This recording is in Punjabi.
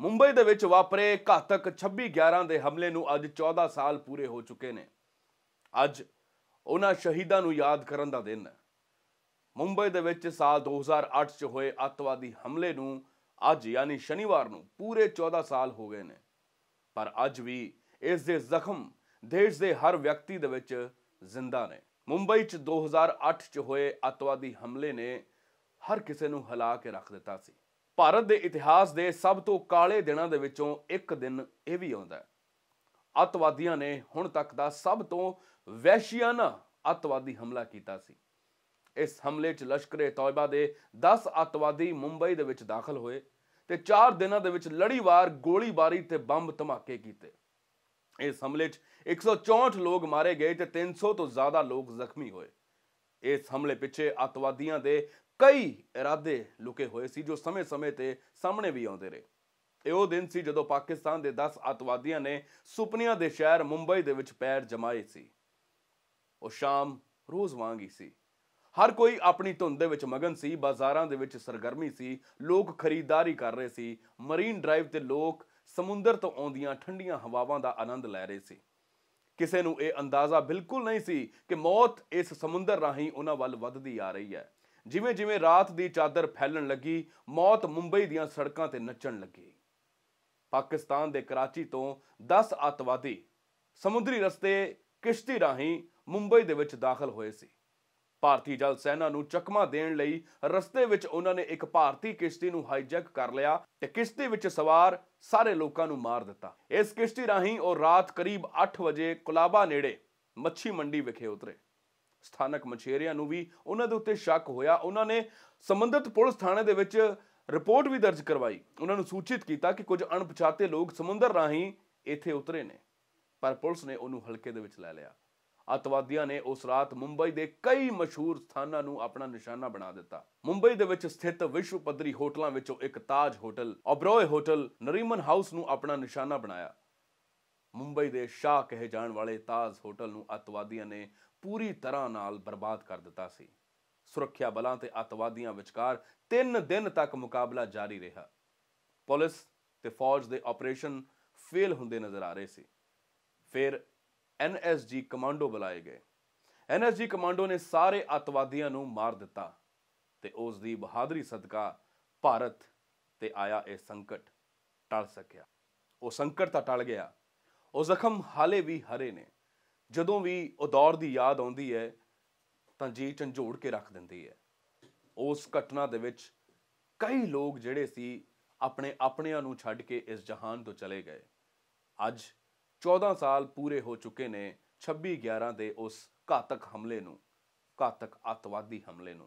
ਮੁੰਬਈ ਦੇ ਵਿੱਚ ਵਾਪਰੇ ਘਾਤਕ 26/11 ਦੇ ਹਮਲੇ ਨੂੰ ਅੱਜ 14 ਸਾਲ ਪੂਰੇ ਹੋ ਚੁੱਕੇ ਨੇ ਅੱਜ ਉਹਨਾਂ ਸ਼ਹੀਦਾਂ ਨੂੰ ਯਾਦ ਕਰਨ ਦਾ ਦਿਨ ਹੈ ਮੁੰਬਈ ਦੇ ਵਿੱਚ ਸਾਲ 2008 ਚ ਹੋਏ ਅੱਤਵਾਦੀ ਹਮਲੇ ਨੂੰ ਅੱਜ ਯਾਨੀ ਸ਼ਨੀਵਾਰ ਨੂੰ ਪੂਰੇ 14 ਸਾਲ ਹੋ ਗਏ ਨੇ ਪਰ ਅੱਜ ਵੀ ਇਸ ਦੇ ਜ਼ਖਮ ਦੇਸ਼ ਦੇ ਹਰ ਵਿਅਕਤੀ ਦੇ ਵਿੱਚ ਜ਼ਿੰਦਾ ਨੇ ਮੁੰਬਈ ਚ 2008 ਚ ਹੋਏ ਅੱਤਵਾਦੀ ਹਮਲੇ ਨੇ ਹਰ ਕਿਸੇ ਨੂੰ ਹਲਾ ਕੇ ਰੱਖ ਦਿੱਤਾ ਸੀ ਭਾਰਤ ਦੇ ਇਤਿਹਾਸ ਦੇ ਸਭ ਤੋਂ ਕਾਲੇ ਦਿਨਾਂ ਦੇ ਵਿੱਚੋਂ ਇੱਕ ਦਿਨ ਇਹ ਵੀ ਆਉਂਦਾ ਹੈ ਅਤਵਾਦੀਆਂ ਨੇ ਹੁਣ ਤੱਕ ਦਾ ਸਭ ਤੋਂ ਵੈਸ਼ਿਆਨਾ ਅਤਵਾਦੀ ਹਮਲਾ ਕੀਤਾ ਸੀ ਇਸ ਹਮਲੇ 'ਚ ਲਸ਼ਕਰੇ ਤੌਇਬਾ ਦੇ 10 ਅਤਵਾਦੀ ਮੁੰਬਈ ਦੇ ਵਿੱਚ ਦਾਖਲ ਹੋਏ ਤੇ 4 ਦਿਨਾਂ ਦੇ ਵਿੱਚ ਲੜੀਵਾਰ ਗੋਲੀਬਾਰੀ ਤੇ ਬੰਬ ਧਮਾਕੇ ਕੀਤੇ ਇਸ ਹਮਲੇ 'ਚ 164 ਲੋਕ ਮਾਰੇ ਗਏ ਤੇ 300 ਤੋਂ ਜ਼ਿਆਦਾ ਲੋਕ ਜ਼ਖਮੀ ਹੋਏ ਇਸ ਹਮਲੇ ਪਿੱਛੇ ਅਤਵਾਦੀਆਂ ਦੇ ਕਈ ਇਰਾਦੇ ਲੁਕੇ ਹੋਏ ਸੀ ਜੋ ਸਮੇਂ-ਸਮੇਂ ਤੇ ਸਾਹਮਣੇ ਵੀ ਆਉਂਦੇ ਰਹੇ ਇਹ ਉਹ ਦਿਨ ਸੀ ਜਦੋਂ ਪਾਕਿਸਤਾਨ ਦੇ 10 ਅਤਵਾਦੀਆਂ ਨੇ ਸੁਪਨਿਆਂ ਦੇ ਸ਼ਹਿਰ ਮੁੰਬਈ ਦੇ ਵਿੱਚ ਪੈਰ ਜਮਾਏ ਸੀ ਉਹ ਸ਼ਾਮ ਰੋਜ਼ ਵਾਂਗ ਹੀ ਸੀ ਹਰ ਕੋਈ ਆਪਣੀ ਧੁੰਦ ਦੇ ਵਿੱਚ ਮਗਨ ਸੀ ਬਾਜ਼ਾਰਾਂ ਦੇ ਵਿੱਚ ਸਰਗਰਮੀ ਸੀ ਲੋਕ ਖਰੀਦਦਾਰੀ ਕਰ ਰਹੇ ਸੀ ਮਰੀਨ ਡਰਾਈਵ ਤੇ ਲੋਕ ਸਮੁੰਦਰ ਤੋਂ ਆਉਂਦੀਆਂ ਠੰਡੀਆਂ ਹਵਾਵਾਂ ਦਾ ਆਨੰਦ ਲੈ ਰਹੇ ਸੀ ਕਿਸੇ ਨੂੰ ਇਹ ਅੰਦਾਜ਼ਾ ਬਿਲਕੁਲ ਨਹੀਂ ਸੀ ਕਿ ਮੌਤ ਇਸ ਸਮੁੰਦਰ ਰਾਹੀਂ ਉਹਨਾਂ ਵੱਲ ਵੱਧਦੀ ਆ ਰਹੀ ਹੈ ਜਿਵੇਂ-ਜਿਵੇਂ ਰਾਤ ਦੀ ਚਾਦਰ ਫੈਲਣ ਲੱਗੀ ਮੌਤ ਮੁੰਬਈ ਦੀਆਂ ਸੜਕਾਂ ਤੇ ਨੱਚਣ ਲੱਗੀ ਪਾਕਿਸਤਾਨ ਦੇ ਕਰਾਚੀ ਤੋਂ 10 ਅਤਵਾਦੀ ਸਮੁੰਦਰੀ ਰਸਤੇ ਕਿਸ਼ਤੀ ਰਾਹੀਂ ਮੁੰਬਈ ਦੇ ਵਿੱਚ ਦਾਖਲ ਹੋਏ ਸੀ ਭਾਰਤੀ ਜਲ ਸੈਨਾ ਨੂੰ ਚਕਮਾ ਦੇਣ ਲਈ ਰਸਤੇ ਵਿੱਚ ਉਹਨਾਂ ਨੇ ਇੱਕ ਭਾਰਤੀ ਕਿਸ਼ਤੀ ਨੂੰ ਹਾਈਜੈਕ ਕਰ ਲਿਆ ਤੇ ਕਿਸ਼ਤੀ ਵਿੱਚ ਸਵਾਰ ਸਾਰੇ ਲੋਕਾਂ ਨੂੰ ਮਾਰ ਦਿੱਤਾ ਇਸ ਕਿਸ਼ਤੀ ਰਾਹੀਂ ਉਹ ਰਾਤ ਕਰੀਬ 8 ਵਜੇ ਕੁਲਾਬਾ ਨੇੜੇ ਮੱਛੀ ਮੰਡੀ ਵਿਖੇ ਉਤਰੇ ਸਥਾਨਕ ਮਛੇਰਿਆਂ ਨੂੰ ਵੀ ਉਹਨਾਂ ਦੇ ਉੱਤੇ ਸ਼ੱਕ ਹੋਇਆ ਉਹਨਾਂ ਨੇ ਸੰਬੰਧਿਤ ਪੁਲਿਸ ਥਾਣੇ ਦੇ ਵਿੱਚ ਰਿਪੋਰਟ ਵੀ ਦਰਜ ਕਰਵਾਈ ਉਹਨਾਂ ਨੂੰ ਸੂਚਿਤ ਕੀਤਾ ਕਿ ਕੁਝ ਅਣਪਛਾਤੇ ਲੋਕ ਸਮੁੰਦਰ ਰਾਹੀਂ ਇੱਥੇ ਉਤਰੇ ਨੇ ਪਰ ਪੁਲਿਸ ਨੇ ਉਹਨੂੰ ਹਲਕੇ ਦੇ ਵਿੱਚ ਲੈ ਲਿਆ ਅਤਵਾਦੀਆਂ ਨੇ ਉਸ ਰਾਤ ਮੁੰਬਈ ਦੇ ਕਈ ਮਸ਼ਹੂਰ ਸਥਾਨਾਂ ਨੂੰ ਆਪਣਾ ਨਿਸ਼ਾਨਾ ਬਣਾ ਦਿੱਤਾ ਮੁੰਬਈ ਦੇ ਵਿੱਚ ਸਥਿਤ ਵਿਸ਼ਵ ਪੱਧਰੀ ਹੋਟਲਾਂ ਵਿੱਚੋਂ ਇੱਕ Taj Hotel Oberoi Hotel Nariman House ਨੂੰ ਆਪਣਾ ਨਿਸ਼ਾਨਾ ਬਣਾਇਆ ਮੁੰਬਈ ਦੇ ਸ਼ਾਹ ਕਹੇ ਜਾਣ ਵਾਲੇ ਤਾਜ ਹੋਟਲ ਨੂੰ ਅਤਵਾਦੀਆਂ ਨੇ ਪੂਰੀ ਤਰ੍ਹਾਂ ਨਾਲ ਬਰਬਾਦ ਕਰ ਦਿੱਤਾ ਸੀ ਸੁਰੱਖਿਆ ਬਲਾਂ ਤੇ ਅਤਵਾਦੀਆਂ ਵਿਚਕਾਰ 3 ਦਿਨ ਤੱਕ ਮੁਕਾਬਲਾ ਜਾਰੀ ਰਿਹਾ ਪੁਲਿਸ ਤੇ ਫੌਜ ਦੇ ਆਪਰੇਸ਼ਨ ਫੇਲ ਹੁੰਦੇ ਨਜ਼ਰ ਆ ਰਹੇ ਸੀ ਫਿਰ ਐਨਐਸਜੀ ਕਮਾਂਡੋ ਬੁਲਾਏ ਗਏ ਐਨਐਸਜੀ ਕਮਾਂਡੋ ਨੇ ਸਾਰੇ ਅਤਵਾਦੀਆਂ ਨੂੰ ਮਾਰ ਦਿੱਤਾ ਤੇ ਉਸ ਦੀ ਬਹਾਦਰੀ ਸਦਕਾ ਭਾਰਤ ਤੇ ਆਇਆ ਇਹ ਸੰਕਟ ਟਲ ਸਕਿਆ ਉਹ ਸੰਕਟ ਤਾਂ ਟਲ ਗਿਆ ਉਹ ਜ਼ਖਮ ਹਾਲੇ ਵੀ ਹਰੇ ਨੇ ਜਦੋਂ ਵੀ ਉਹ ਦੌਰ ਦੀ ਯਾਦ ਆਉਂਦੀ ਹੈ ਤਾਂ ਜੀ ਝੰਜੋੜ ਕੇ ਰੱਖ ਦਿੰਦੀ ਹੈ ਉਸ ਘਟਨਾ ਦੇ ਵਿੱਚ ਕਈ ਲੋਕ ਜਿਹੜੇ ਸੀ ਆਪਣੇ ਆਪਣਿਆਂ ਨੂੰ ਛੱਡ ਕੇ ਇਸ ਜਹਾਨ ਤੋਂ ਚਲੇ ਗਏ ਅੱਜ 14 ਸਾਲ ਪੂਰੇ ਹੋ ਚੁੱਕੇ ਨੇ 26 11 ਦੇ ਉਸ ਘਾਤਕ ਹਮਲੇ ਨੂੰ ਘਾਤਕ ਅਤਵਾਦੀ ਹਮਲੇ ਨੂੰ